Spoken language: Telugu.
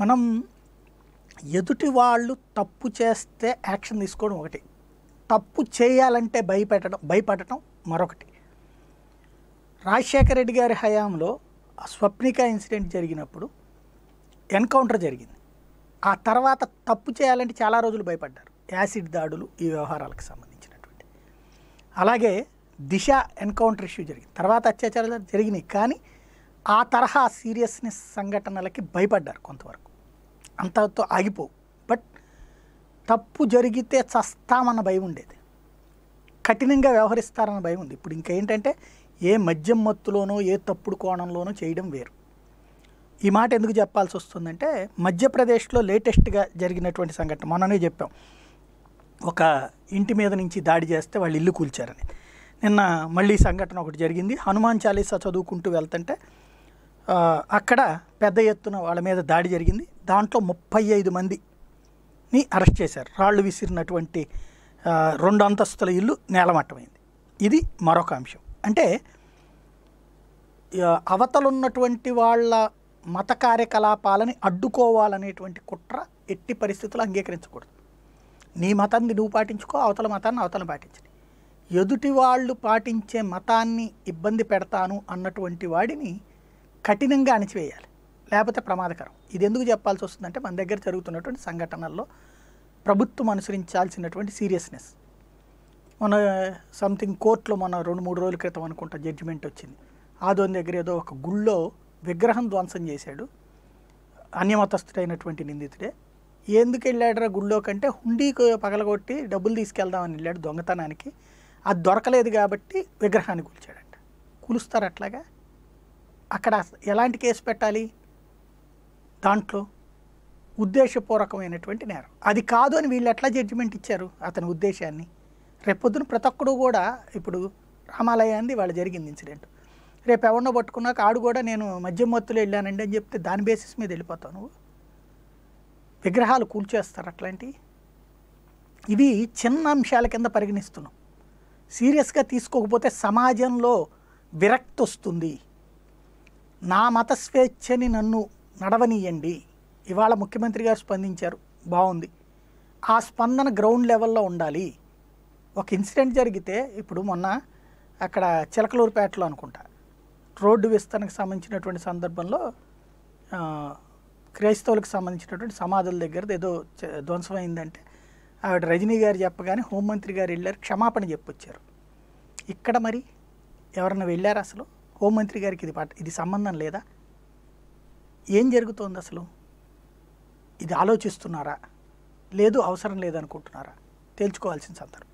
మనం ఎదుటి వాళ్ళు తప్పు చేస్తే యాక్షన్ తీసుకోవడం ఒకటి తప్పు చేయాలంటే భయపెట్టడం భయపడటం మరొకటి రాజశేఖర రెడ్డి గారి హయాంలో స్వప్నిక ఇన్సిడెంట్ జరిగినప్పుడు ఎన్కౌంటర్ జరిగింది ఆ తర్వాత తప్పు చేయాలంటే చాలా రోజులు భయపడ్డారు యాసిడ్ దాడులు ఈ వ్యవహారాలకు సంబంధించినటువంటి అలాగే దిశ ఎన్కౌంటర్ ఇష్యూ జరిగింది తర్వాత అత్యాచారాలు జరిగినాయి కానీ ఆ తరహా సీరియస్నెస్ సంఘటనలకి భయపడ్డారు కొంతవరకు అంతతో ఆగిపోవు బట్ తప్పు జరిగితే చస్తామన్న భయం ఉండేది కఠినంగా వ్యవహరిస్తారన్న భయం ఉంది ఇప్పుడు ఇంకేంటంటే ఏ మద్యం మత్తులోనో ఏ తప్పుడు కోణంలోనో చేయడం వేరు ఈ మాట ఎందుకు చెప్పాల్సి వస్తుందంటే మధ్యప్రదేశ్లో లేటెస్ట్గా జరిగినటువంటి సంఘటన మననే చెప్పాం ఒక ఇంటి మీద నుంచి దాడి చేస్తే వాళ్ళు ఇల్లు కూల్చారని నిన్న మళ్ళీ సంఘటన ఒకటి జరిగింది హనుమాన్ చాలీసా చదువుకుంటూ వెళ్తుంటే అక్కడ పెద్ద ఎత్తున వాళ్ళ మీద దాడి జరిగింది దాంట్లో ముప్పై ఐదు మందిని అరెస్ట్ చేశారు రాళ్ళు విసిరినటువంటి రెండు అంతస్తుల ఇల్లు నేలమట్టమైంది ఇది మరొక అంశం అంటే అవతలున్నటువంటి వాళ్ళ మత కార్యకలాపాలని అడ్డుకోవాలనేటువంటి కుట్ర ఎట్టి పరిస్థితులు అంగీకరించకూడదు నీ మతాన్ని నువ్వు పాటించుకో అవతల మతాన్ని అవతలను పాటించని ఎదుటి వాళ్ళు పాటించే మతాన్ని ఇబ్బంది పెడతాను అన్నటువంటి వాడిని కఠినంగా అణిచివేయాలి లేకపోతే ప్రమాదకరం ఇది ఎందుకు చెప్పాల్సి వస్తుందంటే మన దగ్గర జరుగుతున్నటువంటి సంఘటనల్లో ప్రభుత్వం అనుసరించాల్సినటువంటి సీరియస్నెస్ మన సంథింగ్ కోర్టులో మన రెండు మూడు రోజుల క్రితం అనుకుంటా జడ్జిమెంట్ వచ్చింది ఆదోని దగ్గర ఏదో ఒక గుళ్ళో విగ్రహం ధ్వంసం చేశాడు అన్యమతస్థుడైనటువంటి నిందితుడే ఎందుకు వెళ్ళాడరా గుళ్ళో కంటే హుండీకి పగలగొట్టి డబ్బులు తీసుకెళ్దామని వెళ్ళాడు దొంగతనానికి అది దొరకలేదు కాబట్టి విగ్రహాన్ని కూల్చాడంట కూలుస్తారు అట్లాగా అక్కడ ఎలాంటి కేసు పెట్టాలి దాంట్లో ఉద్దేశపూర్వకమైనటువంటి నేరం అది కాదు అని వీళ్ళు ఎట్లా జడ్జిమెంట్ ఇచ్చారు అతని ఉద్దేశాన్ని రేపొద్దున ప్రతి ఒక్కడు కూడా ఇప్పుడు రామాలయాన్ని వాళ్ళు జరిగింది ఇన్సిడెంట్ రేపు ఎవరినో పట్టుకున్నాక ఆడు కూడా నేను మద్యం మత్తులో వెళ్ళానండి అని చెప్తే దాని బేసిస్ మీద వెళ్ళిపోతావు నువ్వు విగ్రహాలు కూల్చేస్తారు అట్లాంటివి ఇవి చిన్న అంశాల కింద పరిగణిస్తున్నాం సీరియస్గా తీసుకోకపోతే సమాజంలో విరక్తి వస్తుంది నా మత స్వేచ్ఛని నన్ను నడవనీయండి ఇవాళ ముఖ్యమంత్రి గారు స్పందించారు బాగుంది ఆ స్పందన గ్రౌండ్ లెవెల్లో ఉండాలి ఒక ఇన్సిడెంట్ జరిగితే ఇప్పుడు మొన్న అక్కడ చిలకలూరుపేటలో అనుకుంటా రోడ్డు విస్తరణకు సంబంధించినటువంటి సందర్భంలో క్రైస్తవులకు సంబంధించినటువంటి సమాధుల దగ్గర ఏదో ధ్వంసమైందంటే ఆవిడ రజనీ గారు చెప్పగానే హోంమంత్రి గారు వెళ్ళారు క్షమాపణ చెప్పొచ్చారు ఇక్కడ మరి ఎవరన్నా వెళ్ళారు అసలు హోంమంత్రి గారికి ఇది ఇది సంబంధం లేదా ఏం జరుగుతోంది అసలు ఇది ఆలోచిస్తున్నారా లేదు అవసరం లేదనుకుంటున్నారా తేల్చుకోవాల్సిన సందర్భం